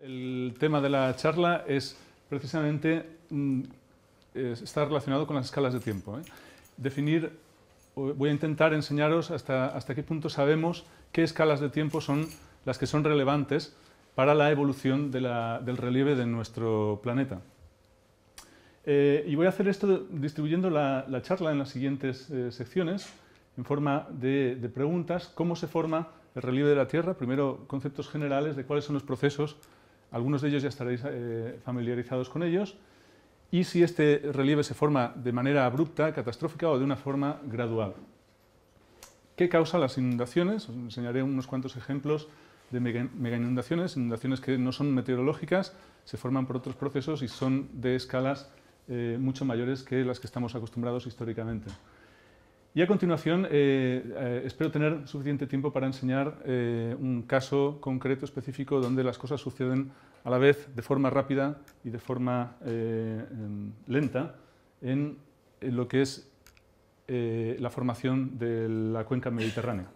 El tema de la charla es precisamente mm, está relacionado con las escalas de tiempo. ¿eh? Definir, voy a intentar enseñaros hasta, hasta qué punto sabemos qué escalas de tiempo son las que son relevantes para la evolución del relieve de nuestro planeta. Eh, y voy a hacer esto distribuyendo la, charla en las siguientes eh, secciones, en forma de, de preguntas, cómo se forma el relieve de la Tierra, primero conceptos generales de cuáles son los procesos algunos de ellos ya estaréis eh, familiarizados con ellos. Y si este relieve se forma de manera abrupta, catastrófica o de una forma gradual. ¿Qué causa las inundaciones? Os enseñaré unos cuantos ejemplos de mega inundaciones que no son meteorológicas, se forman por otros procesos y son de escalas eh, mucho mayores que las que estamos acostumbrados históricamente. Y a continuación, eh, eh, espero tener suficiente tiempo para enseñar eh, un caso concreto, específico, donde las cosas suceden a la vez de forma rápida y de forma em, lenta en, lo que es la formación de la cuenca mediterránea.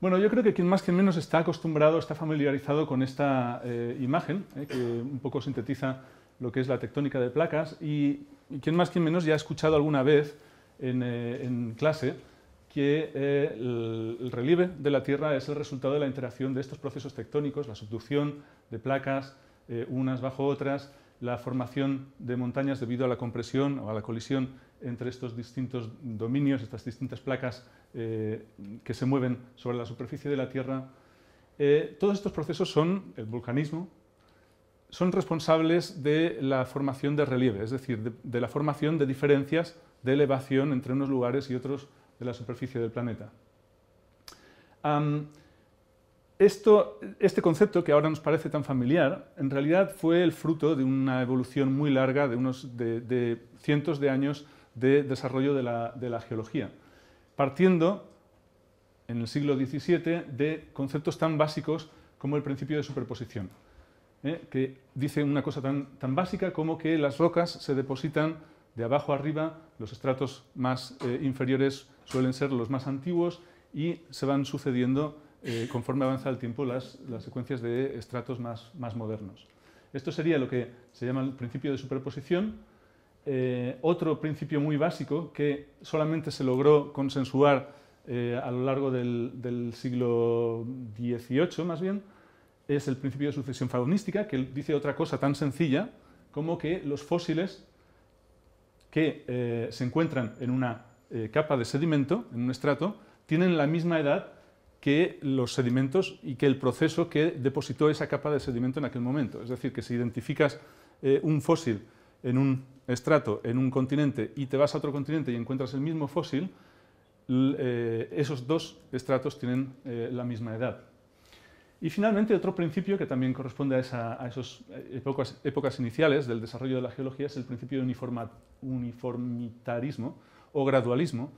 Bueno, yo creo que quien más que menos está acostumbrado, está familiarizado con esta imagen, que un poco sintetiza lo que es la tectónica de placas, y, quien más que menos ya ha escuchado alguna vez eh, en, clase que eh, el, relieve de la Tierra es el resultado de la interacción de estos procesos tectónicos, la subducción de placas eh, unas bajo otras, la formación de montañas debido a la compresión o a la colisión entre estos distintos dominios, estas distintas placas que se mueven sobre la superficie de la Tierra. todos estos procesos son, el vulcanismo, son responsables de la formación de relieve, es decir, de la formación de diferencias de elevación entre unos lugares y otros de la superficie del planeta. esto, este concepto, que ahora nos parece tan familiar, en realidad fue el fruto de una evolución muy larga de, unos, de, cientos de años de desarrollo de la, geología, partiendo en el siglo XVII de conceptos tan básicos como el principio de superposición, ¿eh? que dice una cosa tan, tan básica como que las rocas se depositan de abajo arriba, los estratos más eh, inferiores suelen ser los más antiguos y se van sucediendo eh, conforme avanza el tiempo las, secuencias de estratos más, modernos. Esto sería lo que se llama el principio de superposición. Eh, otro principio muy básico que solamente se logró consensuar a lo largo del, del siglo XVIII, más bien, es el principio de sucesión faunística, que dice otra cosa tan sencilla como que los fósiles que eh, se encuentran en una eh, capa de sedimento, en un estrato, tienen la misma edad que los sedimentos y que el proceso que depositó esa capa de sedimento en aquel momento. Es decir, que si identificas eh, un fósil en un estrato, en un continente, y te vas a otro continente y encuentras el mismo fósil, esos dos estratos tienen la misma edad. Y finalmente, otro principio que también corresponde a, esas eh, épocas, iniciales del desarrollo de la geología es el principio de uniformitarismo o gradualismo,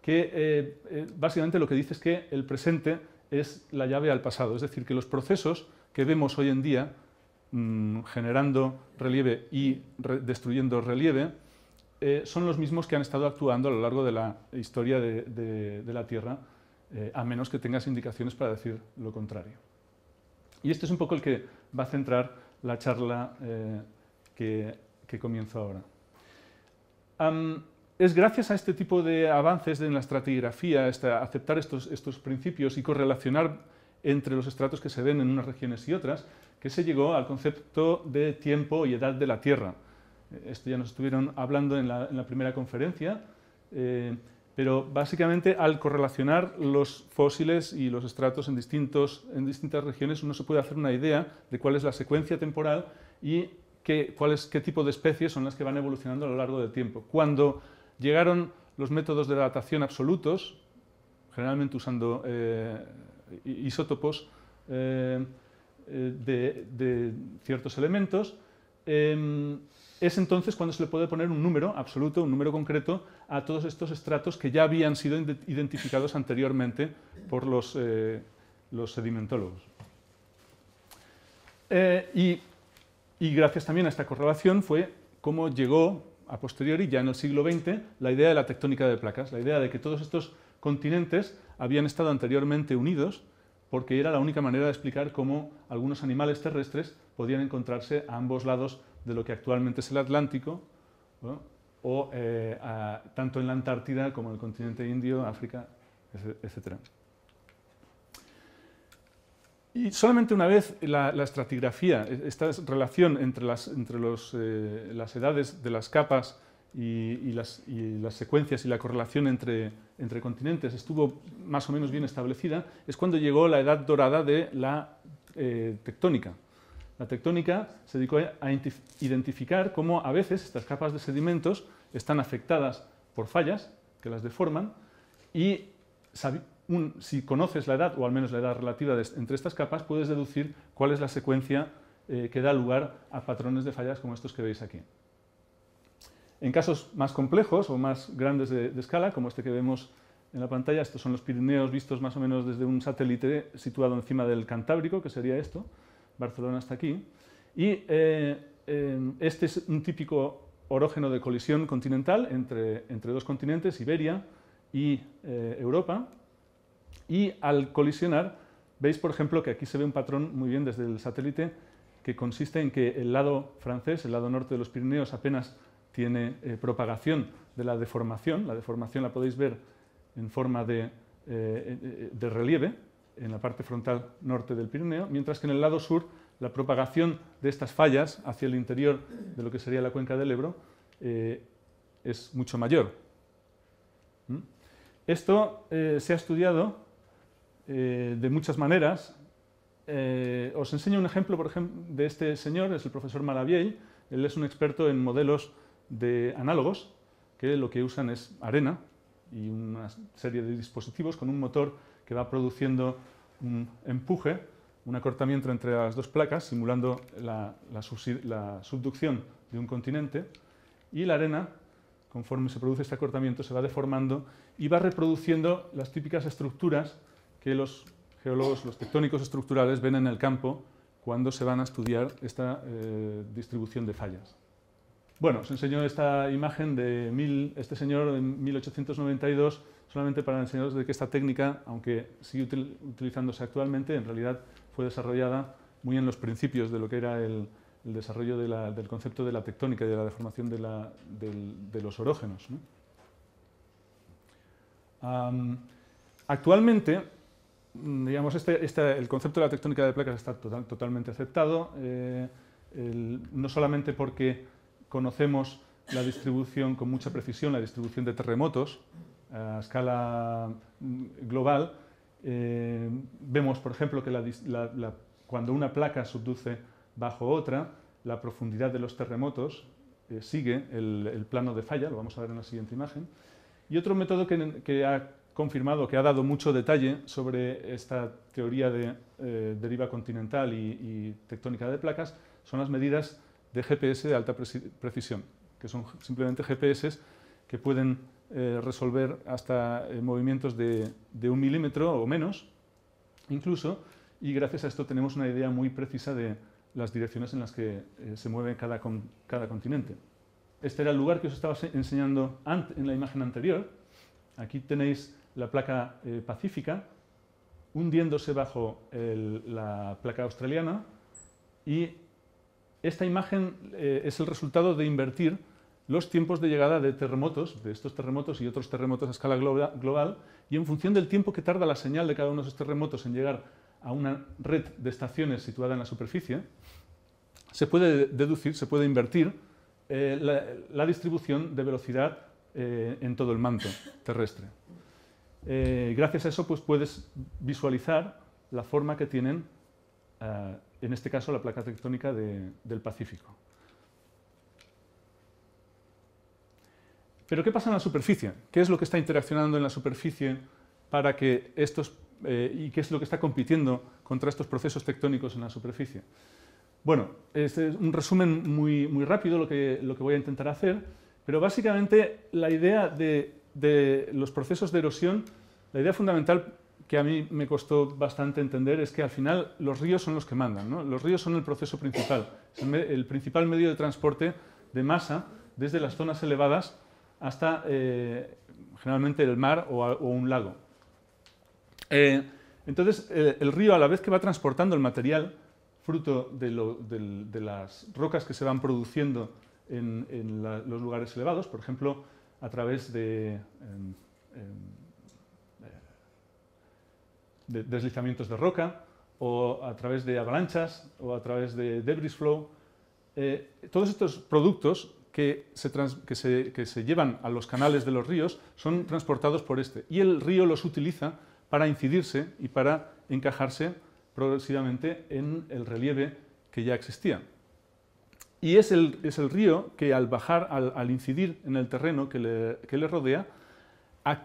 que eh, eh, básicamente lo que dice es que el presente es la llave al pasado, es decir, que los procesos que vemos hoy en día mm, generando relieve y destruyendo relieve son los mismos que han estado actuando a lo largo de la historia de la Tierra, a menos que tengas indicaciones para decir lo contrario. Y este es un poco el que va a centrar la charla eh, que, comienzo ahora. es gracias a este tipo de avances en la estratigrafía, aceptar estos, estos principios y correlacionar entre los estratos que se ven en unas regiones y otras, que se llegó al concepto de tiempo y edad de la Tierra. Esto ya nos estuvieron hablando en la, primera conferencia. Eh, pero básicamente al correlacionar los fósiles y los estratos en, distintos, en distintas regiones uno se puede hacer una idea de cuál es la secuencia temporal y qué, qué tipo de especies son las que van evolucionando a lo largo del tiempo. Cuando llegaron los métodos de datación absolutos, generalmente usando eh, isótopos eh, eh, de, ciertos elementos, em, es entonces cuando se le puede poner un número absoluto, un número concreto a todos estos estratos que ya habían sido identificados anteriormente por los, eh, los sedimentólogos. Eh, y, y gracias también a esta correlación fue cómo llegó a posteriori, ya en el siglo XX, la idea de la tectónica de placas, la idea de que todos estos continentes habían estado anteriormente unidos porque era la única manera de explicar cómo algunos animales terrestres podían encontrarse a ambos lados de lo que actualmente es el Atlántico, o eh, tanto en la Antártida como en el continente indio, África, etc. Y solamente una vez la, estratigrafía, e, esta relación entre las, entre los, eh, las edades de las capas y, las, secuencias y la correlación entre, entre, continentes estuvo más o menos bien establecida, es cuando llegó la edad dorada de la eh, tectónica. La tectónica se dedicó a identificar cómo a veces estas capas de sedimentos están afectadas por fallas que las deforman y si conoces la edad, o al menos la edad relativa entre estas capas, puedes deducir cuál es la secuencia eh, que da lugar a patrones de fallas como estos que veis aquí. En casos más complejos o más grandes de escala, como este que vemos en la pantalla, estos son los Pirineos vistos más o menos desde un satélite situado encima del Cantábrico, que sería esto, Barcelona hasta aquí. Y eh, eh, este es un típico orógeno de colisión continental entre, dos continentes, Iberia y eh, Europa. Y al colisionar, veis por ejemplo que aquí se ve un patrón muy bien desde el satélite que consiste en que el lado francés, el lado norte de los Pirineos, apenas tiene propagación de la deformación. La deformación la podéis ver en forma de relieve, en la parte frontal norte del Pirineo, mientras que en el lado sur la propagación de estas fallas hacia el interior de lo que sería la cuenca del Ebro eh, es mucho mayor. ¿Mm? Esto eh, se ha estudiado eh, de muchas maneras. os enseño un ejemplo, por ejemplo, de este señor, es el profesor Malaviel. Él es un experto en modelos de análogos, que lo que usan es arena y una serie de dispositivos con un motor que va produciendo un empuje, un acortamiento entre las dos placas, simulando la, subducción de un continente, y la arena, conforme se produce este acortamiento, se va deformando y va reproduciendo las típicas estructuras que los geólogos, los tectónicos estructurales, ven en el campo cuando se van a estudiar esta eh, distribución de fallas. Bueno, os enseño esta imagen de este señor en 1892, solamente para enseñaros de que esta técnica, aunque sigue utilizándose actualmente, en realidad fue desarrollada muy en los principios de lo que era el, desarrollo del concepto de la tectónica y de la deformación de, los orógenos. actualmente, digamos, este, este, el concepto de la tectónica de placas está totalmente aceptado, eh, no solamente porque conocemos la distribución con mucha precisión, la distribución de terremotos eh, a escala mm, global, eh, vemos, por ejemplo, que cuando una placa subduce bajo otra, la profundidad de los terremotos eh, sigue el, plano de falla, lo vamos a ver en la siguiente imagen. Y otro método que, ha confirmado, que ha dado mucho detalle sobre esta teoría de deriva continental y, tectónica de placas, son las medidas de GPS de alta precisión, que son simplemente GPS que pueden eh, resolver hasta eh, movimientos de, un milímetro o menos, incluso, y gracias a esto tenemos una idea muy precisa de las direcciones en las que eh, se mueve cada, cada continente. Este era el lugar que os estaba enseñando en la imagen anterior. Aquí tenéis la placa pacífica hundiéndose bajo la placa australiana y esta imagen eh, es el resultado de invertir los tiempos de llegada de terremotos, de estos terremotos y otros terremotos a escala global, y en función del tiempo que tarda la señal de cada uno de esos terremotos en llegar a una red de estaciones situada en la superficie, se puede deducir, se puede invertir eh, la, distribución de velocidad eh, en todo el manto terrestre. gracias a eso pues, puedes visualizar la forma que tienen en este caso la placa tectónica del Pacífico. Pero ¿qué pasa en la superficie? ¿Qué es lo que está interaccionando en la superficie para que estos, eh, y qué es lo que está compitiendo contra estos procesos tectónicos en la superficie? Bueno, este es un resumen muy, muy rápido lo que, lo que voy a intentar hacer, pero básicamente la idea de, de los procesos de erosión, la idea fundamental que a mí me costó bastante entender es que al final los ríos son los que mandan. ¿no? Los ríos son el proceso principal, el principal medio de transporte de masa desde las zonas elevadas hasta eh, generalmente el mar o, un lago. Eh, entonces, el río, a la vez que va transportando el material, fruto de, las rocas que se van produciendo en, los lugares elevados, por ejemplo, a través de deslizamientos de roca, o a través de avalanchas, o a través de debris flow. Eh, todos estos productos que se, se, llevan a los canales de los ríos son transportados por este, y el río los utiliza para incidirse y para encajarse progresivamente en el relieve que ya existía. Y es el, es el río que al bajar, al, incidir en el terreno que le, que le rodea,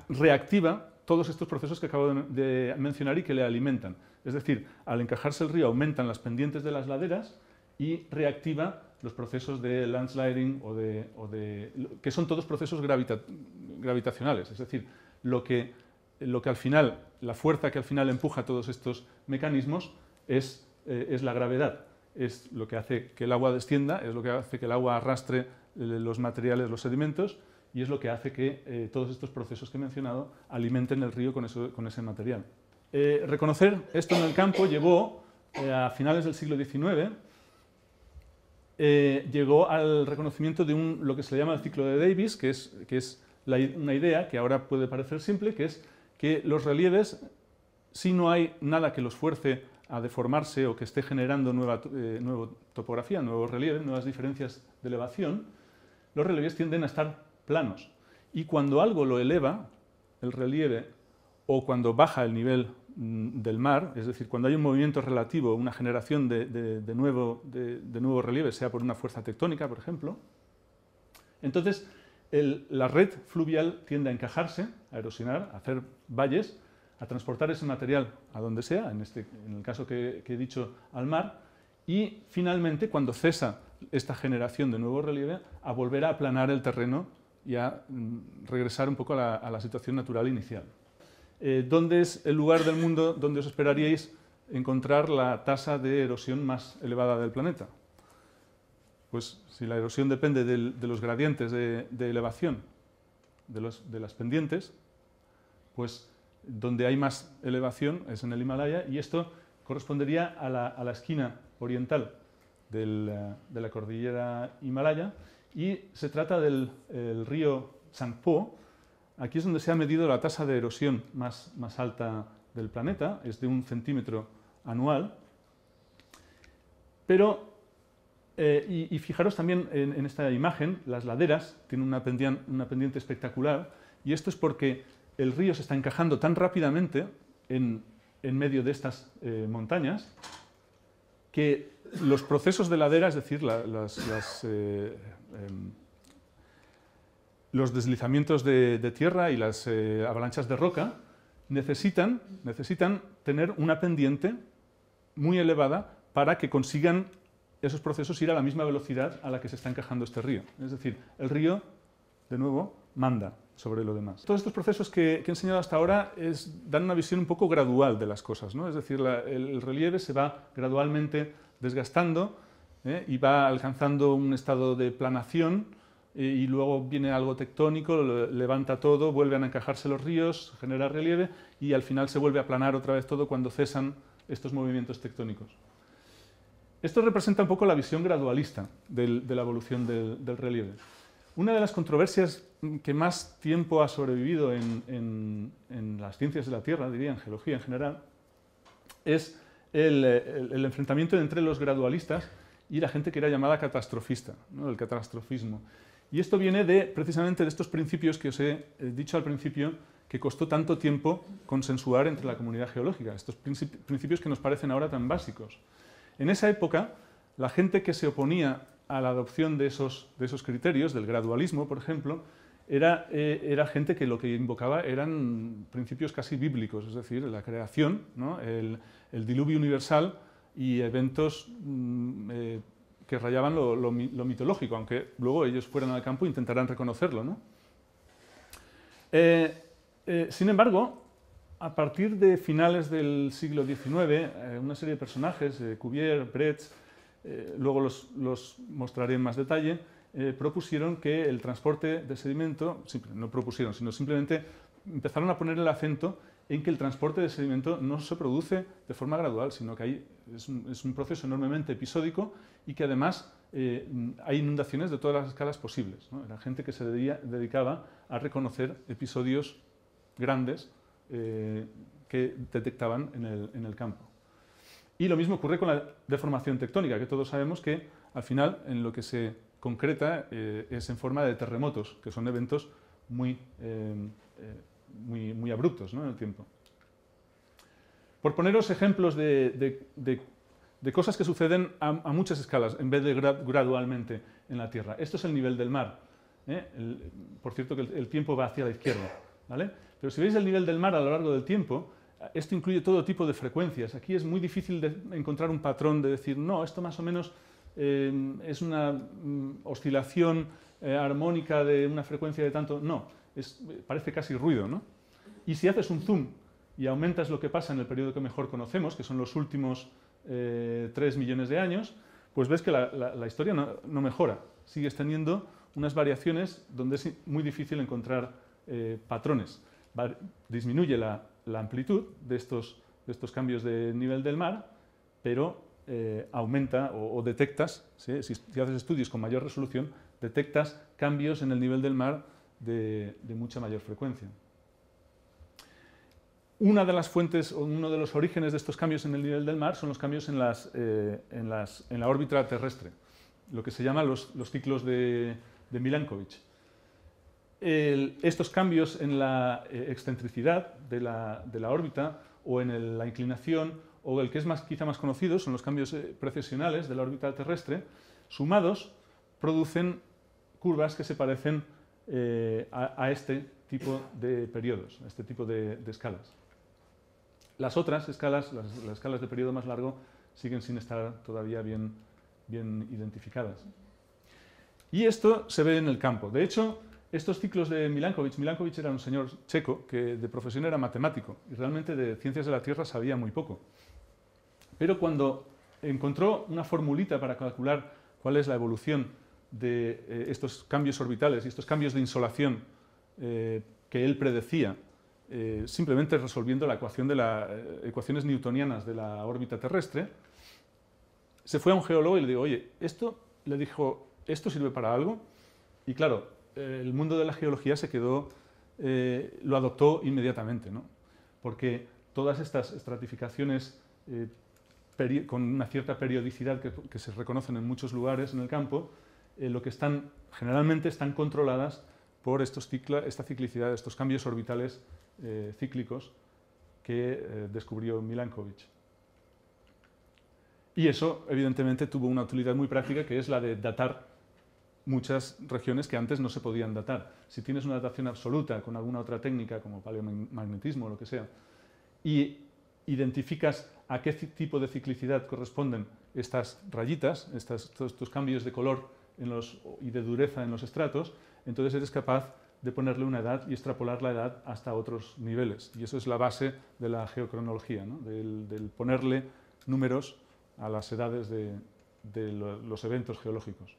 reactiva todos estos procesos que acabo de, mencionar y que le alimentan. Es decir, al encajarse el río aumentan las pendientes de las laderas y reactiva los procesos de landsliding o de, que son todos procesos gravitacionales. Es decir, lo que, al final, la fuerza que al final empuja todos estos mecanismos es, eh, es la gravedad. Es lo que hace que el agua descienda, es lo que hace que el agua arrastre eh, los materiales, los sedimentos, y es lo que hace que eh, todos estos procesos que he mencionado alimenten el río con, ese material. Eh, reconocer esto en el campo llevó, eh, a finales del siglo XIX, llegó al reconocimiento de un, lo que se llama el ciclo de Davis, que es, una idea que ahora puede parecer simple, que es que los relieves, si no hay nada que los fuerce a deformarse o que esté generando nueva, nueva topografía, nuevos relieves, nuevas diferencias de elevación, los relieves tienden a estar planos. Y cuando algo lo eleva, el relieve, o cuando baja el nivel mm, del mar, es decir, cuando hay un movimiento relativo, una generación de, de, nuevo, relieve, sea por una fuerza tectónica, por ejemplo, entonces la red fluvial tiende a encajarse, a erosionar, a hacer valles, a transportar ese material a donde sea, en, este, en el caso que, que he dicho, al mar, y finalmente, cuando cesa esta generación de nuevo relieve, a volver a aplanar el terreno y a mm, regresar un poco a la, situación natural inicial. Eh, ¿Dónde es el lugar del mundo donde os esperaríais encontrar la tasa de erosión más elevada del planeta? Pues si la erosión depende de los gradientes de, elevación de, las pendientes, pues donde hay más elevación es en el Himalaya y esto correspondería a la, esquina oriental eh, de la cordillera Himalaya y se trata del río Changpo. Aquí es donde se ha medido la tasa de erosión más, más alta del planeta, es de un centímetro anual. Pero, eh, y, fijaros también en, esta imagen, las laderas tienen una pendiente, una pendiente espectacular, y esto es porque el río se está encajando tan rápidamente en, medio de estas eh, montañas que los procesos de ladera, es decir, las, eh, Em, los deslizamientos de, tierra y las eh, avalanchas de roca necesitan, tener una pendiente muy elevada para que consigan esos procesos ir a la misma velocidad a la que se está encajando este río. Es decir, el río, de nuevo, manda sobre lo demás. Todos estos procesos que, he enseñado hasta ahora es, dan una visión un poco gradual de las cosas. ¿no? Es decir, el relieve se va gradualmente desgastando ¿eh? y va alcanzando un estado de planación eh, y luego viene algo tectónico, levanta todo, vuelven a encajarse los ríos, genera relieve y al final se vuelve a planar otra vez todo cuando cesan estos movimientos tectónicos. Esto representa un poco la visión gradualista de la evolución del, relieve. Una de las controversias que más tiempo ha sobrevivido en, las ciencias de la Tierra, diría en geología en general, es el enfrentamiento entre los gradualistas y la gente que era llamada catastrofista, el catastrofismo. Y esto viene de, precisamente de estos principios que os he eh, dicho al principio, que costó tanto tiempo consensuar entre la comunidad geológica, estos principios que nos parecen ahora tan básicos. En esa época, la gente que se oponía a la adopción de esos, de esos criterios, del gradualismo, por ejemplo, era, eh, gente que lo que invocaba eran principios casi bíblicos, es decir, la creación, el diluvio universal, y eventos mm, eh, que rayaban lo, mitológico, aunque luego ellos fueran al campo e intentarán reconocerlo. Eh, eh, sin embargo, a partir de finales del siglo XIX, una serie de personajes, Cuvier, Brecht, luego los, los, mostraré en más detalle, propusieron que el transporte de sedimento, no propusieron, sino simplemente empezaron a poner el acento en que el transporte de sedimento no se produce de forma gradual, sino que hay es un, proceso enormemente episódico y que además eh, hay inundaciones de todas las escalas posibles. Era gente que se dedicaba a reconocer episodios grandes eh, que detectaban en el, campo. Y lo mismo ocurre con la deformación tectónica, que todos sabemos que al final en lo que se concreta eh, es en forma de terremotos, que son eventos muy, muy, abruptos en el tiempo. Por poneros ejemplos de, cosas que suceden a, muchas escalas, en vez de gradualmente en la Tierra. Esto es el nivel del mar. ¿eh? por cierto que el, tiempo va hacia la izquierda. ¿vale? Pero si veis el nivel del mar a lo largo del tiempo, esto incluye todo tipo de frecuencias. Aquí es muy difícil de encontrar un patrón de decir, no, esto más o menos eh, es una mm, oscilación eh, armónica de una frecuencia de tanto. No, parece casi ruido. Y si haces un zoom y aumentas lo que pasa en el periodo que mejor conocemos, que son los últimos eh, 3 millones de años, pues ves que la, historia no, mejora. Sigues teniendo unas variaciones donde es muy difícil encontrar eh, patrones. disminuye la, amplitud de estos, cambios de nivel del mar, pero eh, aumenta o, detectas, si, haces estudios con mayor resolución, detectas cambios en el nivel del mar de mucha mayor frecuencia. Una de las fuentes o uno de los orígenes de estos cambios en el nivel del mar son los cambios en, eh, la órbita terrestre, lo que se llama los, ciclos de, de Milankovitch. estos cambios en la eh, excentricidad de la, órbita o en la inclinación o el que es más, quizá más conocido son los cambios eh, precesionales de la órbita terrestre, sumados producen curvas que se parecen a, este tipo de periodos, a este tipo de escalas. Las otras escalas, las, escalas de periodo más largo, siguen sin estar todavía bien, bien identificadas. Y esto se ve en el campo. De hecho, estos ciclos de Milankovic, Milankovic era un señor checo que de profesión era matemático y realmente de ciencias de la Tierra sabía muy poco. Pero cuando encontró una formulita para calcular cuál es la evolución de eh, estos cambios orbitales y estos cambios de insolación eh, que él predecía eh, simplemente resolviendo la ecuación de las eh, ecuaciones newtonianas de la órbita terrestre, se fue a un geólogo y le dijo, oye, esto le dijo, ¿esto sirve para algo? Y claro, eh, el mundo de la geología se quedó, lo adoptó inmediatamente, Porque todas estas estratificaciones con una cierta periodicidad que, que, se reconocen en muchos lugares en el campo, lo que están, generalmente están controladas por estos esta ciclicidad, estos cambios orbitales eh, cíclicos que eh, descubrió Milankovitch. Y eso, evidentemente, tuvo una utilidad muy práctica, que es la de datar muchas regiones que antes no se podían datar. Si tienes una datación absoluta con alguna otra técnica, como paleomagnetismo o lo que sea, y identificas a qué tipo de ciclicidad corresponden estas rayitas, estos, cambios de color y de dureza en los estratos, entonces eres capaz de ponerle una edad y extrapolar la edad hasta otros niveles. Y eso es la base de la geocronología, del, ponerle números a las edades de, los eventos geológicos.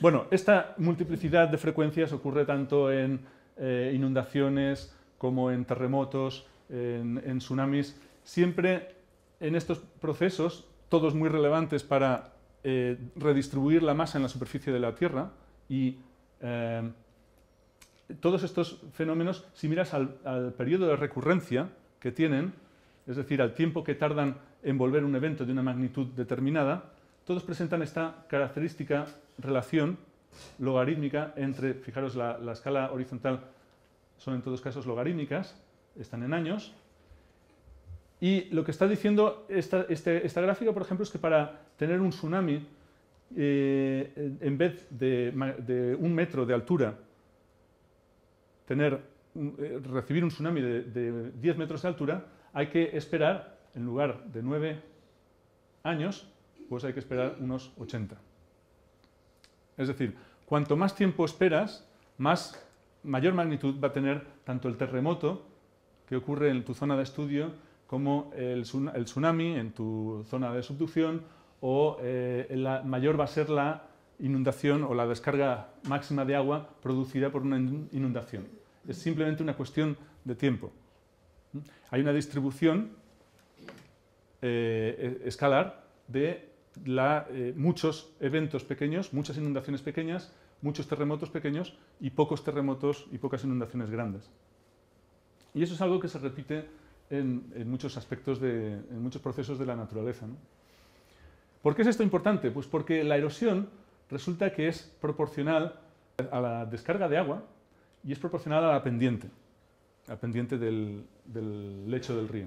Bueno, esta multiplicidad de frecuencias ocurre tanto en eh, inundaciones como en terremotos, en, tsunamis. Siempre en estos procesos, todos muy relevantes para eh, redistribuir la masa en la superficie de la Tierra y eh, todos estos fenómenos, si miras al, periodo de recurrencia que tienen, es decir, al tiempo que tardan en volver un evento de una magnitud determinada, todos presentan esta característica relación logarítmica entre, fijaros, la, escala horizontal son en todos casos logarítmicas, están en años, y lo que está diciendo esta este, gráfica, por ejemplo, es que para tener un tsunami eh, en vez de, un metro de altura, tener, eh, recibir un tsunami de, 10 metros de altura, hay que esperar, en lugar de 9 años, pues hay que esperar unos 80. Es decir, cuanto más tiempo esperas, más, mayor magnitud va a tener tanto el terremoto que ocurre en tu zona de estudio como el tsunami en tu zona de subducción o eh, la mayor va a ser la inundación o la descarga máxima de agua producida por una inundación. Es simplemente una cuestión de tiempo. Hay una distribución eh, escalar de eh, muchos eventos pequeños, muchas inundaciones pequeñas, muchos terremotos pequeños y pocos terremotos y pocas inundaciones grandes. Y eso es algo que se repite en, muchos aspectos, de, en muchos procesos de la naturaleza. ¿Por qué es esto importante? Pues porque la erosión resulta que es proporcional a la descarga de agua y es proporcional a la pendiente, a la pendiente del, lecho del río.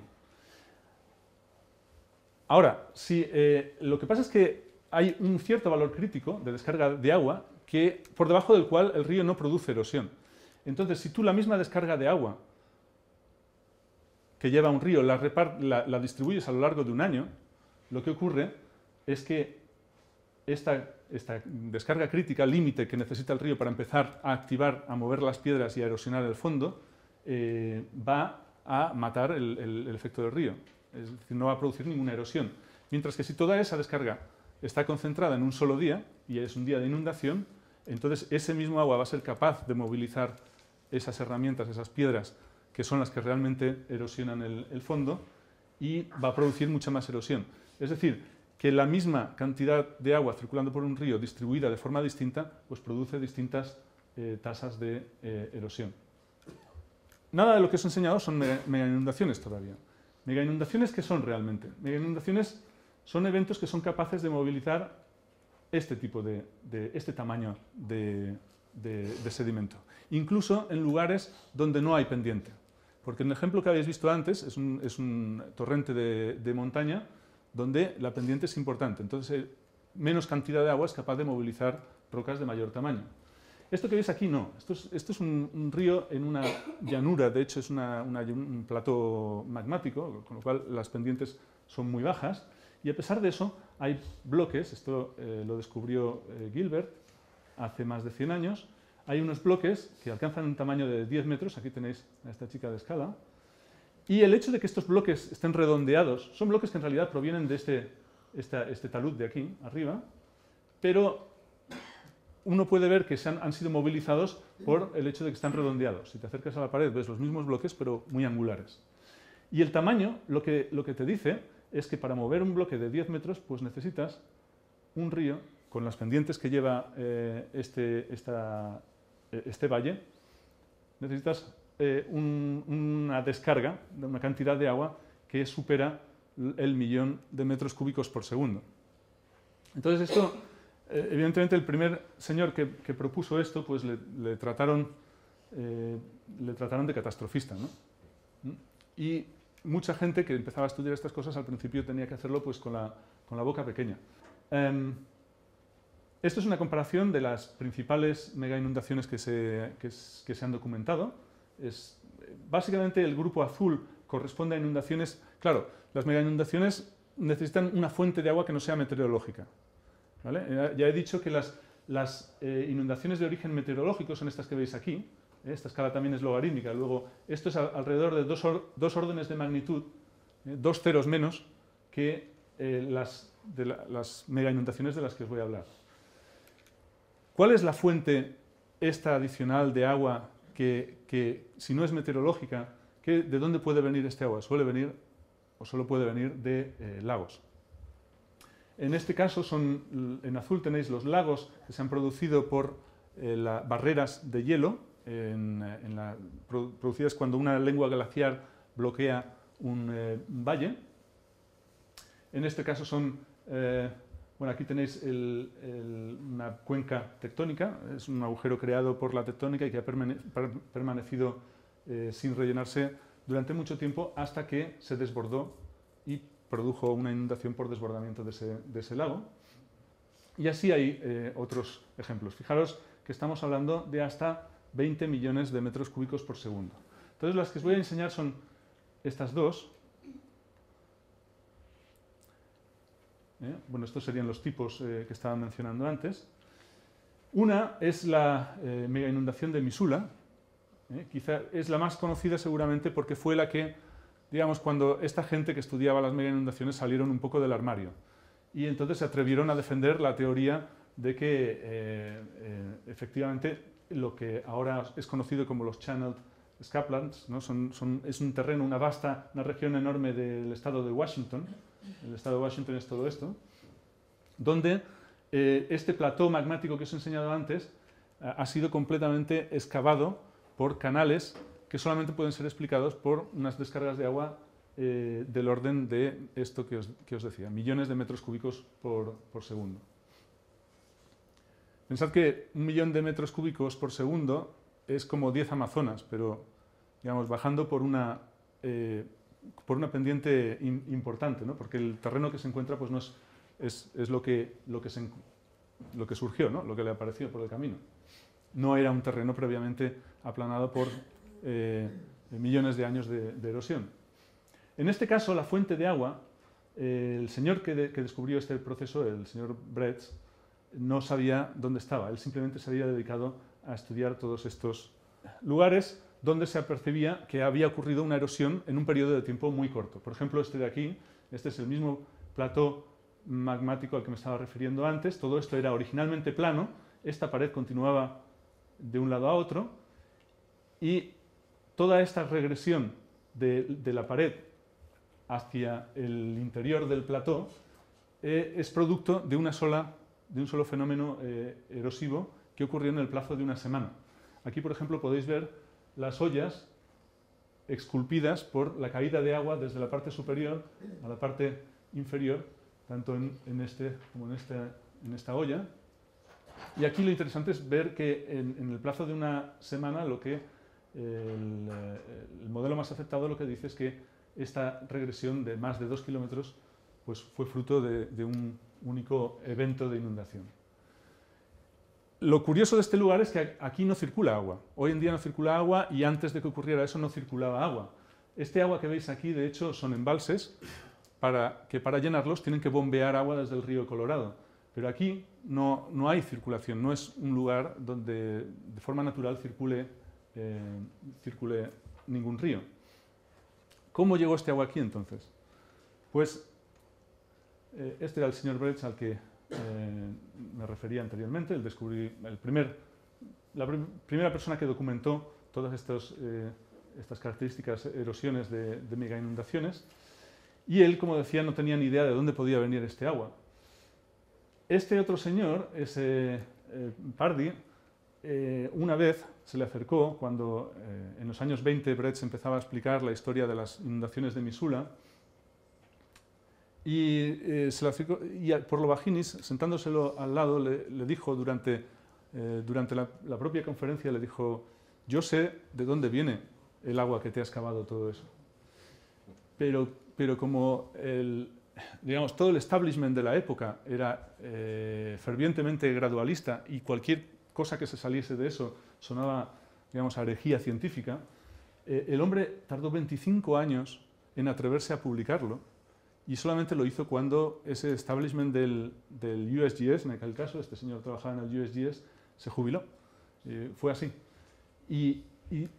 Ahora, si, eh, lo que pasa es que hay un cierto valor crítico de descarga de agua que, por debajo del cual el río no produce erosión. Entonces, si tú la misma descarga de agua que lleva un río la distribuyes a lo largo de un año, lo que ocurre es que esta, descarga crítica límite que necesita el río para empezar a activar, a mover las piedras y a erosionar el fondo, eh, va a matar el, efecto del río. Es decir, no va a producir ninguna erosión. Mientras que si toda esa descarga está concentrada en un solo día, y es un día de inundación, entonces ese mismo agua va a ser capaz de movilizar esas herramientas, esas piedras, que son las que realmente erosionan el, el fondo, y va a producir mucha más erosión. Es decir, que la misma cantidad de agua circulando por un río distribuida de forma distinta, pues produce distintas eh, tasas de eh, erosión. Nada de lo que os he enseñado son mega, inundaciones todavía. Mega inundaciones, ¿qué son realmente? Mega inundaciones son eventos que son capaces de movilizar este tipo de, este tamaño de, sedimento, incluso en lugares donde no hay pendiente. Porque en el ejemplo que habéis visto antes, es un torrente de montaña, donde la pendiente es importante. Entonces, eh, menos cantidad de agua es capaz de movilizar rocas de mayor tamaño. Esto que veis aquí no, esto es, un, río en una llanura, de hecho es un plato magmático, con lo cual las pendientes son muy bajas, y a pesar de eso hay bloques, esto eh, lo descubrió eh, Gilbert hace más de 100 años, hay unos bloques que alcanzan un tamaño de 10 metros, aquí tenéis a esta chica de escala, y el hecho de que estos bloques estén redondeados, son bloques que en realidad provienen de este, este talud de aquí, arriba, pero uno puede ver que se han, han, sido movilizados por el hecho de que están redondeados. Si te acercas a la pared ves los mismos bloques, pero muy angulares. Y el tamaño, lo que, lo que te dice es que para mover un bloque de 10 metros, pues necesitas un río con las pendientes que lleva eh, este, eh, este valle, necesitas eh, una descarga de una cantidad de agua que supera el millón de metros cúbicos por segundo. Entonces esto, eh, evidentemente el primer señor que, propuso esto, pues le, le trataron, eh, le trataron de catastrofista. ¿no? ¿Mm? Y mucha gente que empezaba a estudiar estas cosas al principio tenía que hacerlo pues con la, boca pequeña. Em, esto es una comparación de las principales mega inundaciones que, que se han documentado. Es, básicamente el grupo azul corresponde a inundaciones. Claro, las mega inundaciones necesitan una fuente de agua que no sea meteorológica. Ya he dicho que las, eh, inundaciones de origen meteorológico son estas que veis aquí. ¿eh? Esta escala también es logarítmica. Luego, esto es alrededor de dos, órdenes de magnitud, ¿eh? dos ceros menos, que las, las mega inundaciones de las que os voy a hablar. ¿Cuál es la fuente esta adicional de agua que, si no es meteorológica, ¿de dónde puede venir este agua? Suele venir o solo puede venir de eh, lagos. En este caso, son, en azul tenéis los lagos que se han producido por eh, barreras de hielo, eh, producidas cuando una lengua glaciar bloquea un valle. En este caso son bueno, aquí tenéis una cuenca tectónica, es un agujero creado por la tectónica y que ha permanecido eh, sin rellenarse durante mucho tiempo hasta que se desbordó y produjo una inundación por desbordamiento de ese, lago. Y así hay eh, otros ejemplos. Fijaros que estamos hablando de hasta 20 millones de metros cúbicos por segundo. Entonces las que os voy a enseñar son estas dos, ¿eh? Bueno, estos serían los tipos eh, que estaba mencionando antes. Una es la eh, mega inundación de Misula, quizá es la más conocida seguramente porque fue la que, digamos, cuando esta gente que estudiaba las mega inundaciones salieron un poco del armario y entonces se atrevieron a defender la teoría de que efectivamente lo que ahora es conocido como los channeled scaplands, ¿no? es un terreno, una vasta, una región enorme del estado de Washington, el estado de Washington es todo esto, donde eh, este plató magmático que os he enseñado antes ha sido completamente excavado por canales que solamente pueden ser explicados por unas descargas de agua eh, del orden de esto que os, decía, millones de metros cúbicos por, segundo. Pensad que un millón de metros cúbicos por segundo es como 10 Amazonas, pero digamos, bajando por una, eh, por una pendiente importante, ¿no? porque el terreno que se encuentra pues, no es, lo, que, surgió, ¿no? lo que le apareció por el camino. No era un terreno previamente aplanado por eh, millones de años de, erosión. En este caso, la fuente de agua, el señor que, que, descubrió este proceso, el señor Bretz, no sabía dónde estaba, él simplemente se había dedicado a estudiar todos estos lugares donde se percibía que había ocurrido una erosión en un periodo de tiempo muy corto. Por ejemplo, este de aquí, este es el mismo plato magmático al que me estaba refiriendo antes, todo esto era originalmente plano, esta pared continuaba de un lado a otro y toda esta regresión de, la pared hacia el interior del plató eh, es producto de, una sola, de un solo fenómeno eh, erosivo que ocurrió en el plazo de una semana. Aquí, por ejemplo, podéis ver las ollas esculpidas por la caída de agua desde la parte superior a la parte inferior, tanto en, este como en esta, en esta olla. Y aquí lo interesante es ver que en, el plazo de una semana lo que eh, el, modelo más aceptado lo que dice es que esta regresión de más de dos kilómetros pues fue fruto de un único evento de inundación. Lo curioso de este lugar es que aquí no circula agua. Hoy en día no circula agua y antes de que ocurriera eso no circulaba agua. Este agua que veis aquí, de hecho, son embalses para, que para llenarlos tienen que bombear agua desde el río Colorado. Pero aquí no, no hay circulación, no es un lugar donde de forma natural circule, eh, circule ningún río. ¿Cómo llegó este agua aquí entonces? Pues eh, este era el señor Brecht al que eh, me refería anteriormente, el descubrir, la primera persona que documentó todas eh, estas, características erosiones de, mega inundaciones, y él, como decía, no tenía ni idea de dónde podía venir este agua. Este otro señor, ese eh, Pardi, una vez se le acercó cuando en los años 20 Brecht empezaba a explicar la historia de las inundaciones de Missoula y, eh, y por lo vaginis, sentándoselo al lado, le, dijo durante, eh, durante la, propia conferencia, le dijo, yo sé de dónde viene el agua que te ha cavado todo eso. Pero, pero como el, digamos, todo el establishment de la época era eh, fervientemente gradualista y cualquier cosa que se saliese de eso sonaba, digamos, a herejía científica, el hombre tardó 25 años en atreverse a publicarlo y solamente lo hizo cuando ese establishment del, USGS, en aquel caso, este señor trabajaba en el USGS, se jubiló. Eh, fue así. Y,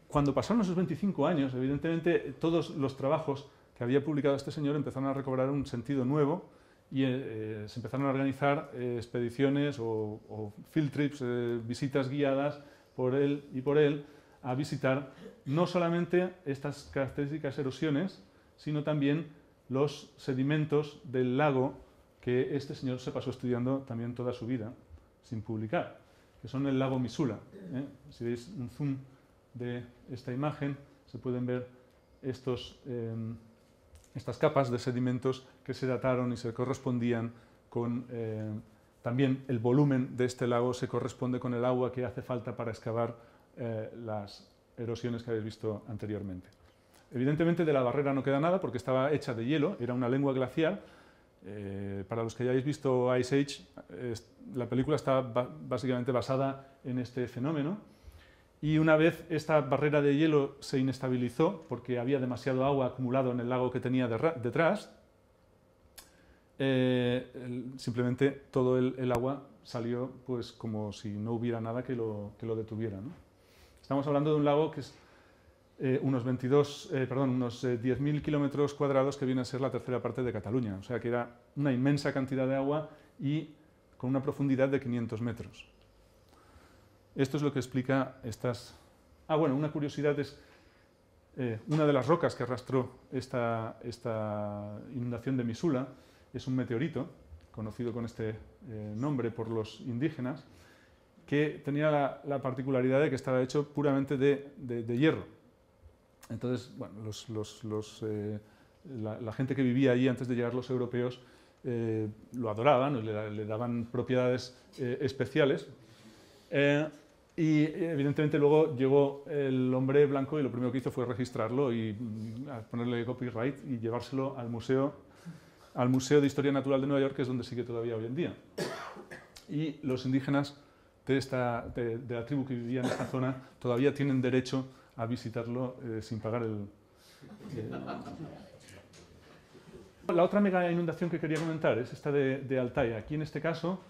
cuando pasaron esos 25 años, evidentemente todos los trabajos que había publicado este señor empezaron a recobrar un sentido nuevo y eh, eh, se empezaron a organizar expediciones o, field trips, visitas guiadas por él y por él a visitar no solamente estas características erosiones, sino también los sedimentos del lago que este señor se pasó estudiando también toda su vida, sin publicar, que son el lago Misula. ¿eh? Si veis un zoom de esta imagen, se pueden ver em, estas capas de sedimentos que se dataron y se correspondían con... Em, también el volumen de este lago se corresponde con el agua que hace falta para excavar eh, las erosiones que habéis visto anteriormente. Evidentemente de la barrera no queda nada porque estaba hecha de hielo, era una lengua glacial. Eh, para los que hayáis visto Ice Age, la película está básicamente basada en este fenómeno. Y una vez esta barrera de hielo se inestabilizó porque había demasiado agua acumulado en el lago que tenía detrás, eh, simplemente todo el, agua salió pues como si no hubiera nada que lo, que lo detuviera. Estamos hablando de un lago que es eh, unos eh, perdón, unos 10.000 eh, kilómetros cuadrados que viene a ser la tercera parte de Cataluña. O sea que era una inmensa cantidad de agua y con una profundidad de 500 metros. Esto es lo que explica estas... Ah, bueno, una curiosidad es una de las rocas que arrastró esta, inundación de Misula es un meteorito, conocido con este nombre por los indígenas, que tenía la, particularidad de que estaba hecho puramente de hierro. Entonces, bueno, eh, la, gente que vivía allí antes de llegar los europeos eh, lo adoraban, le, daban propiedades eh, especiales. y evidentemente luego llegó el hombre blanco y lo primero que hizo fue registrarlo y mm, ponerle copyright y llevárselo al museo, al museo de Historia Natural de Nueva York, que es donde sigue todavía hoy en día. Y los indígenas de, de la tribu que vivía en esta zona todavía tienen derecho a visitarlo eh, sin pagar el... La otra mega inundación que quería comentar es esta de, de Altai. Aquí en este caso,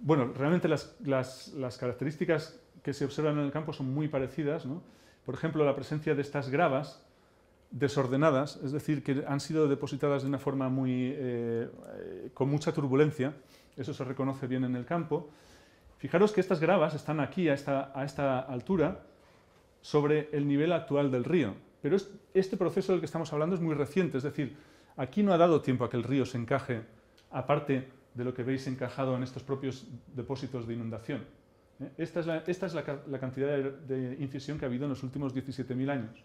bueno, realmente las, características que se observan en el campo son muy parecidas. ¿no? Por ejemplo, la presencia de estas gravas desordenadas, es decir, que han sido depositadas de una forma muy, eh, con mucha turbulencia. Eso se reconoce bien en el campo. Fijaros que estas gravas están aquí a esta, a esta altura sobre el nivel actual del río. Pero este proceso del que estamos hablando es muy reciente, es decir, aquí no ha dado tiempo a que el río se encaje, aparte de lo que veis encajado en estos propios depósitos de inundación. ¿eh? Esta es la, cantidad de, incisión que ha habido en los últimos 17.000 años.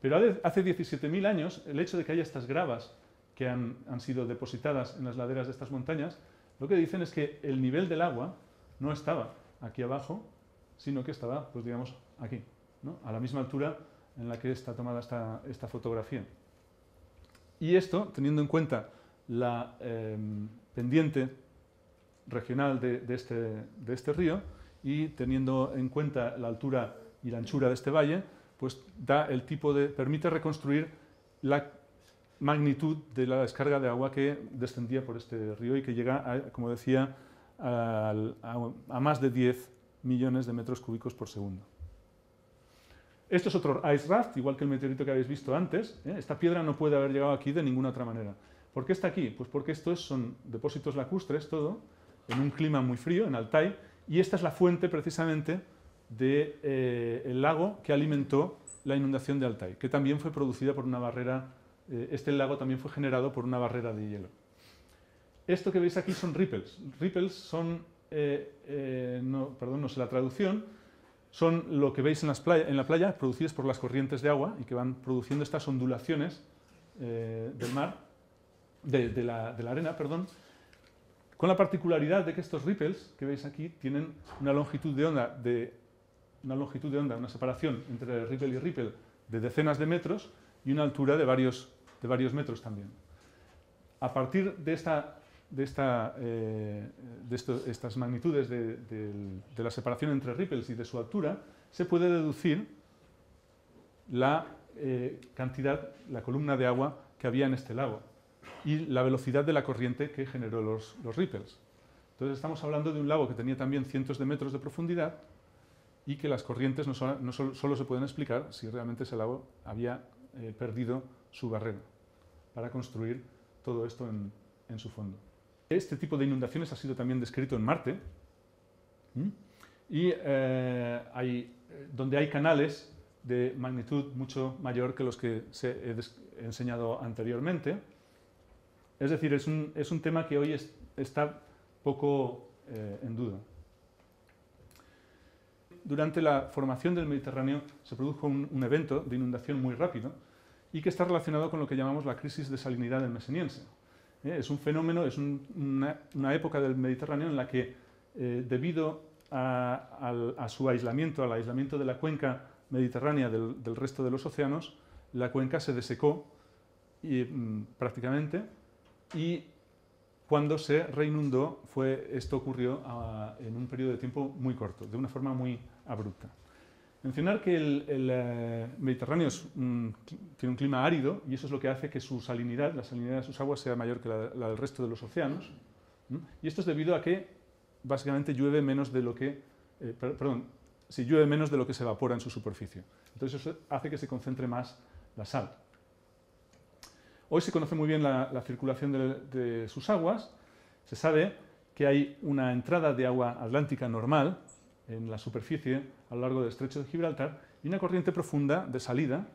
Pero hace 17.000 años, el hecho de que haya estas gravas que han sido depositadas en las laderas de estas montañas, lo que dicen es que el nivel del agua no estaba aquí abajo sino que estaba, pues digamos, aquí, a la misma altura en la que está tomada esta, esta fotografía. Y esto, teniendo en cuenta la em, pendiente regional de, este, de este río y teniendo en cuenta la altura y la anchura de este valle, pues da el tipo de, permite reconstruir la magnitud de la descarga de agua que descendía por este río y que llega, como decía, a, más de 10 millones de metros cúbicos por segundo. Esto es otro ice raft, igual que el meteorito que habéis visto antes. ¿eh? Esta piedra no puede haber llegado aquí de ninguna otra manera. ¿Por qué está aquí? Pues porque estos son depósitos lacustres, todo, en un clima muy frío, en Altai, y esta es la fuente precisamente del eh, lago que alimentó la inundación de Altai, que también fue producida por una barrera, eh, este lago también fue generado por una barrera de hielo. Esto que veis aquí son ripples. Ripples son eh, eh, no, perdón, no sé la traducción, son lo que veis en, en, la playa, producidas por las corrientes de agua y que van produciendo estas ondulaciones eh, del mar, de, la, arena, perdón, con la particularidad de que estos ripples que veis aquí tienen una longitud de onda, de, una, longitud de onda, una separación entre ripple y ripple de decenas de metros y una altura de varios, de varios metros también. A partir de esta de, eh, estas magnitudes de, la separación entre ripples y de su altura, se puede deducir la eh, cantidad, la columna de agua que había en este lago y la velocidad de la corriente que generó los, ripples. Entonces estamos hablando de un lago que tenía también cientos de metros de profundidad y que las corrientes no, solo, se pueden explicar si realmente ese lago había eh, perdido su barrera para construir todo esto en su fondo. Este tipo de inundaciones ha sido también descrito en Marte. Y eh, eh, donde hay canales de magnitud mucho mayor que los que se he, enseñado anteriormente. Es decir, es un, tema que hoy está poco eh, en duda. Durante la formación del Mediterráneo se produjo un, evento de inundación muy rápido y que está relacionado con lo que llamamos la crisis de salinidad del meseniense. ¿eh? Es un fenómeno, es una, época del Mediterráneo en la que, eh, debido a, su aislamiento, al aislamiento de la cuenca mediterránea del, resto de los océanos, la cuenca se desecó mm, prácticamente y cuando se reinundó, esto ocurrió ah, en un periodo de tiempo muy corto, de una forma muy abrupta. Mencionar que el, eh, Mediterráneo tiene un clima árido y eso es lo que hace que su salinidad, la salinidad de sus aguas sea mayor que la, del resto de los océanos. Y esto es debido a que básicamente llueve menos de lo que, eh, si llueve menos de lo que se evapora en su superficie. Entonces eso hace que se concentre más la sal. Hoy se conoce muy bien la, circulación de sus aguas. Se sabe que hay una entrada de agua atlántica normal en la superficie a lo largo del estrecho de Gibraltar y una corriente profunda de salida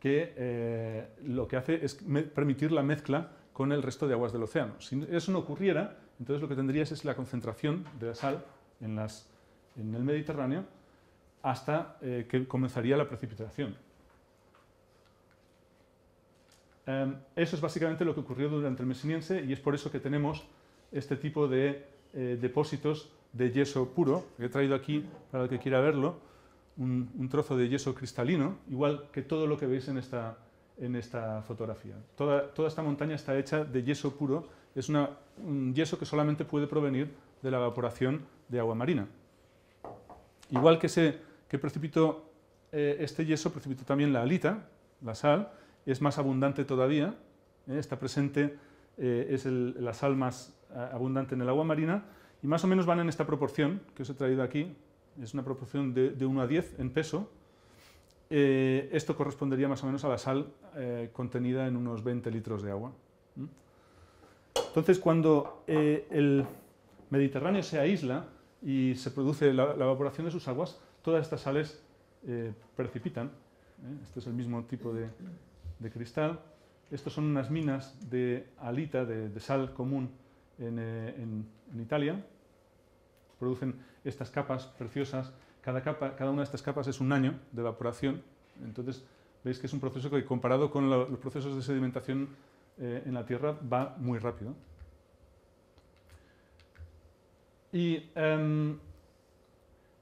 que eh, lo que hace es permitir la mezcla con el resto de aguas del océano. Si eso no ocurriera, entonces lo que tendrías es la concentración de la sal en, el Mediterráneo hasta eh, que comenzaría la precipitación. Em, eso es básicamente lo que ocurrió durante el Mesiniense y es por eso que tenemos este tipo de eh, depósitos de yeso puro. He traído aquí, para el que quiera verlo, un, trozo de yeso cristalino, igual que todo lo que veis en esta, en esta fotografía. Toda, esta montaña está hecha de yeso puro. Es un yeso que solamente puede provenir de la evaporación de agua marina. Igual que, se, que precipitó eh, este yeso, precipitó también la alita, la sal, es más abundante todavía, eh, está presente, eh, es la sal más abundante en el agua marina, y más o menos van en esta proporción que os he traído aquí, es una proporción de, 1 a 10 en peso. Eh, esto correspondería más o menos a la sal eh, contenida en unos 20 litros de agua. Entonces, cuando eh, el Mediterráneo se aísla y se produce la, evaporación de sus aguas, todas estas sales precipitan. Este es el mismo tipo de, cristal. Estas son unas minas de alita, de, sal común en, en Italia, producen estas capas preciosas. Cada, capa, cada una de estas capas es un año de evaporación. Entonces, veis que es un proceso que comparado con los procesos de sedimentación eh, en la Tierra va muy rápido. Y em,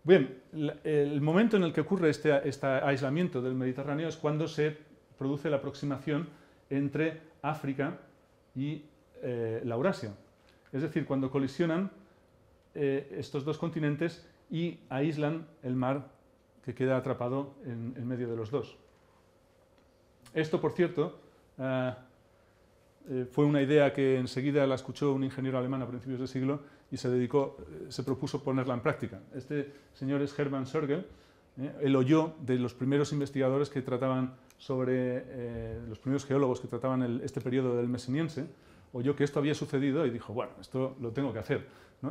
bien, el momento en el que ocurre este, este, aislamiento del Mediterráneo es cuando se produce la aproximación entre África y eh, la Eurasia. Es decir, cuando colisionan eh, estos dos continentes y aíslan el mar que queda atrapado en, el medio de los dos. Esto, por cierto, ah, eh, fue una idea que enseguida la escuchó un ingeniero alemán a principios del siglo y eh, se propuso ponerla en práctica. Este señor es Hermann Sörgel, el oyó de los primeros investigadores que trataban sobre, los primeros geólogos que trataban este periodo del mesiniense, oyó que esto había sucedido y dijo, bueno, esto lo tengo que hacer.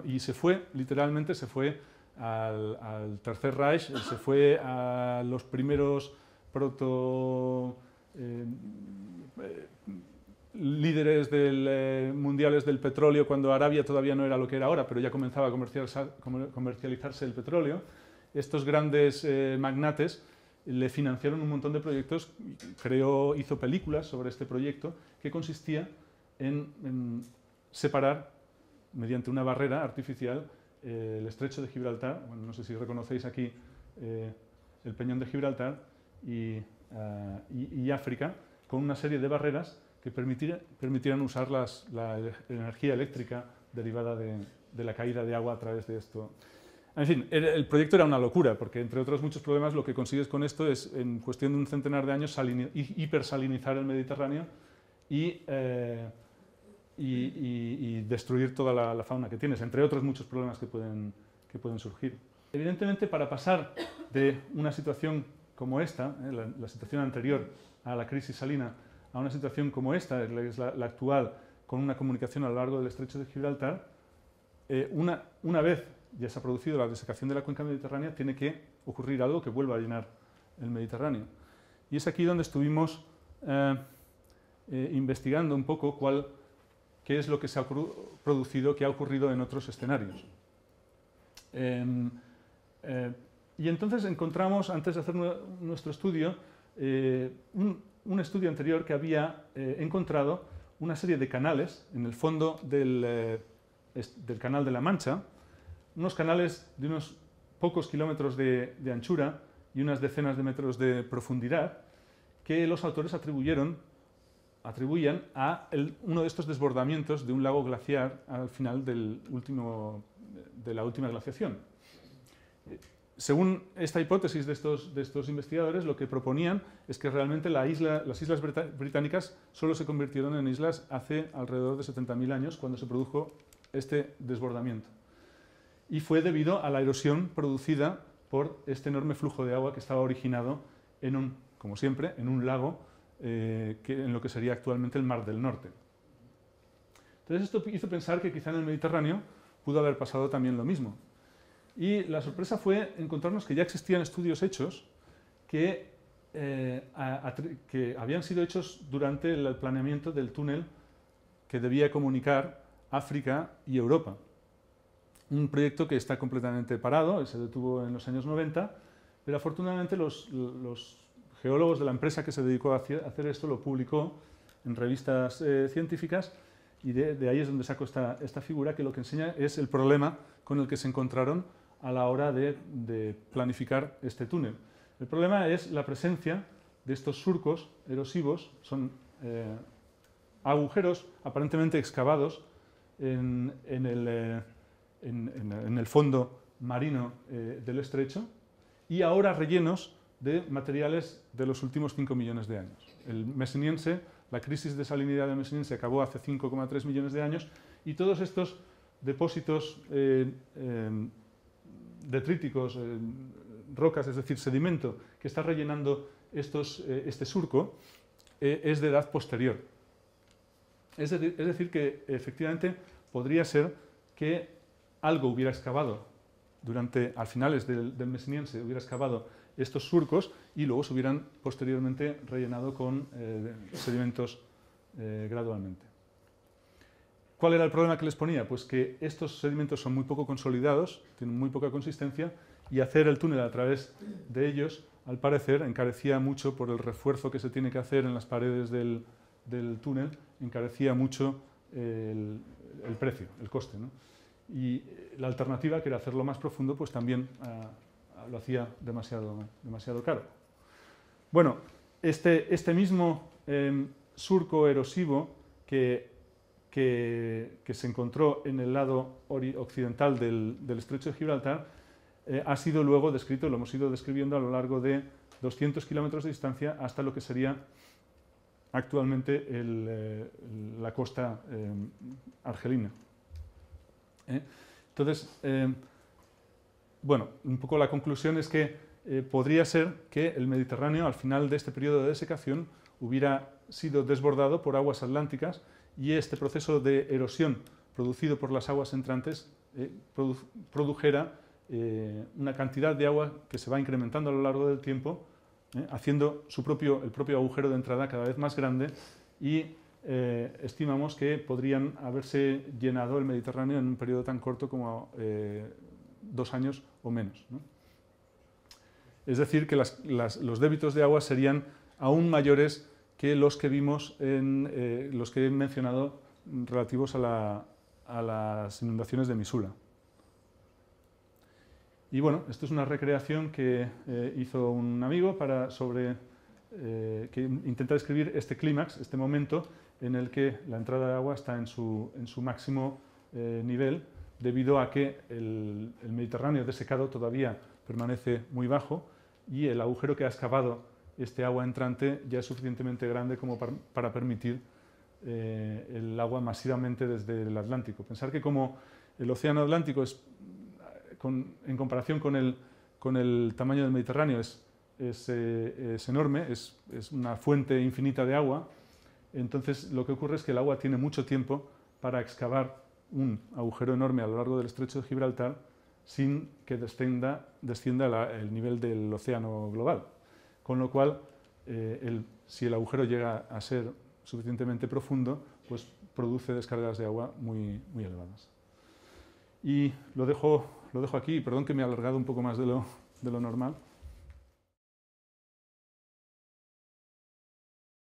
Y se fue, literalmente se fue al, Tercer Reich, se fue a los primeros proto... Eh, líderes del, eh, mundiales del petróleo cuando Arabia todavía no era lo que era ahora, pero ya comenzaba a comercializarse el petróleo, estos grandes eh, magnates le financiaron un montón de proyectos, creó, hizo películas sobre este proyecto que consistía en, separar mediante una barrera artificial eh, el estrecho de Gibraltar, bueno, no sé si reconocéis aquí eh, el peñón de Gibraltar ah, y, y, África, con una serie de barreras que permitir, permitieran usar la, energía eléctrica derivada de, de, la caída de agua a través de esto. En fin, el, proyecto era una locura, porque entre otros muchos problemas lo que consigues con esto es, en cuestión de un centenar de años, hipersalinizar el Mediterráneo y... Eh, y, destruir toda la, fauna que tienes, entre otros muchos problemas que pueden, que pueden surgir. Evidentemente, para pasar de una situación como esta, eh, la, situación anterior a la crisis salina, a una situación como esta, es la, actual, con una comunicación a lo largo del estrecho de Gibraltar, eh, una, una vez ya se ha producido la desecación de la cuenca mediterránea, tiene que ocurrir algo que vuelva a llenar el Mediterráneo. Y es aquí donde estuvimos eh, investigando un poco cuál qué es lo que se ha producido, qué ha ocurrido en otros escenarios. Em, eh, y entonces encontramos, antes de hacer nuestro estudio, eh, un, estudio anterior que había eh, encontrado una serie de canales en el fondo del, canal de la Mancha, unos canales de unos pocos kilómetros de anchura y unas decenas de metros de profundidad, que los autores atribuyeron atribuían a uno de estos desbordamientos de un lago glaciar al final del último, eh, de la última glaciación. Eh, según esta hipótesis de estos, investigadores, lo que proponían es que realmente las islas británicas solo se convirtieron en islas hace alrededor de 70.000 años, cuando se produjo este desbordamiento. Y fue debido a la erosión producida por este enorme flujo de agua que estaba originado como siempre, en un lago eh, que en lo que sería actualmente el Mar del Norte. Entonces esto hizo pensar que quizá en el Mediterráneo pudo haber pasado también lo mismo. Y la sorpresa fue encontrarnos que ya existían estudios hechos eh, que, habían sido hechos durante el planeamiento del túnel que debía comunicar África y Europa. Un proyecto que está completamente parado, se detuvo en los años 90, pero afortunadamente los geólogos de la empresa que se dedicó a hacer esto lo publicó en revistas eh, científicas y de, ahí es donde saco esta, esta, figura que lo que enseña es el problema con el que se encontraron a la hora de, planificar este túnel. El problema es la presencia de estos surcos erosivos, son eh, agujeros aparentemente excavados en, eh, el, fondo marino del estrecho y ahora rellenos de materiales de los últimos 5 millones de años. El mesiniense, la crisis de salinidad del mesiniense acabó hace 5,3 millones de años y todos estos depósitos eh, eh, detríticos, eh, rocas, es decir, sedimento, que está rellenando estos, este surco, es de edad posterior. Es, decir, que efectivamente podría ser que algo hubiera excavado durante, al finales del, del mesiniense, hubiera excavado estos surcos y luego se hubieran posteriormente rellenado con eh, sedimentos eh, gradualmente. ¿Cuál era el problema que les ponía? Pues que estos sedimentos son muy poco consolidados, tienen muy poca consistencia y hacer el túnel a través de ellos, al parecer, encarecía mucho por el refuerzo que se tiene que hacer en las paredes del, túnel, encarecía mucho el, precio, el coste. Y eh, la alternativa, que era hacerlo más profundo, pues también... Ah, lo hacía demasiado, demasiado caro. Bueno, este, este mismo em, surco erosivo que, que, se encontró en el lado occidental del, estrecho de Gibraltar eh, ha sido luego descrito, lo hemos ido describiendo a lo largo de 200 kilómetros de distancia hasta lo que sería actualmente eh, la costa em, argelina. ¿eh? Entonces, em, bueno, un poco la conclusión es que eh, podría ser que el Mediterráneo al final de este periodo de desecación hubiera sido desbordado por aguas atlánticas y este proceso de erosión producido por las aguas entrantes eh, produjera eh, una cantidad de agua que se va incrementando a lo largo del tiempo, haciendo su propio, el propio agujero de entrada cada vez más grande y estimamos que podrían haberse llenado el Mediterráneo en un periodo tan corto como dos años o menos. Es decir, que los débitos de agua serían aún mayores que los que vimos en eh, los que he mencionado relativos a, las inundaciones de Misula. Y bueno, esto es una recreación que eh, hizo un amigo para, sobre, eh, que intenta describir este clímax, este momento en el que la entrada de agua está en su, máximo nivel debido a que el, Mediterráneo desecado todavía permanece muy bajo y el agujero que ha excavado este agua entrante ya es suficientemente grande como para, permitir eh, el agua masivamente desde el Atlántico. Pensar que como el océano Atlántico es, en comparación con el, con el, tamaño del Mediterráneo es, es, eh, es enorme, es, una fuente infinita de agua, entonces lo que ocurre es que el agua tiene mucho tiempo para excavar un agujero enorme a lo largo del estrecho de Gibraltar sin que descienda, descienda el nivel del océano global. Con lo cual, eh, si el agujero llega a ser suficientemente profundo, pues produce descargas de agua muy, elevadas. Y lo dejo, lo dejo aquí, perdón que me he alargado un poco más de lo normal.